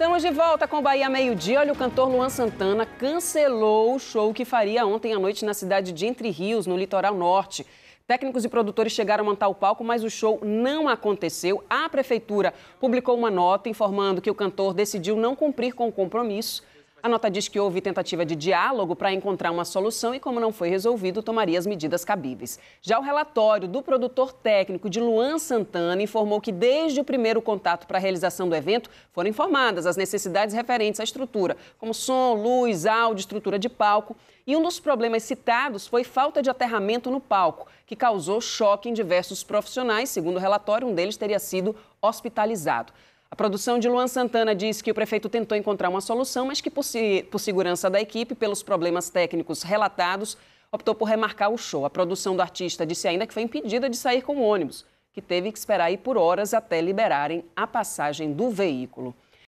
Estamos de volta com o Bahia Meio Dia. Olha, o cantor Luan Santana cancelou o show que faria ontem à noite na cidade de Entre Rios, no litoral norte. Técnicos e produtores chegaram a montar o palco, mas o show não aconteceu. A prefeitura publicou uma nota informando que o cantor decidiu não cumprir com o compromisso a nota diz que houve tentativa de diálogo para encontrar uma solução e, como não foi resolvido, tomaria as medidas cabíveis. Já o relatório do produtor técnico de Luan Santana informou que, desde o primeiro contato para a realização do evento, foram informadas as necessidades referentes à estrutura, como som, luz, áudio, estrutura de palco. E um dos problemas citados foi falta de aterramento no palco, que causou choque em diversos profissionais. Segundo o relatório, um deles teria sido hospitalizado. A produção de Luan Santana diz que o prefeito tentou encontrar uma solução, mas que, por, si, por segurança da equipe, pelos problemas técnicos relatados, optou por remarcar o show. A produção do artista disse ainda que foi impedida de sair com o ônibus, que teve que esperar aí por horas até liberarem a passagem do veículo.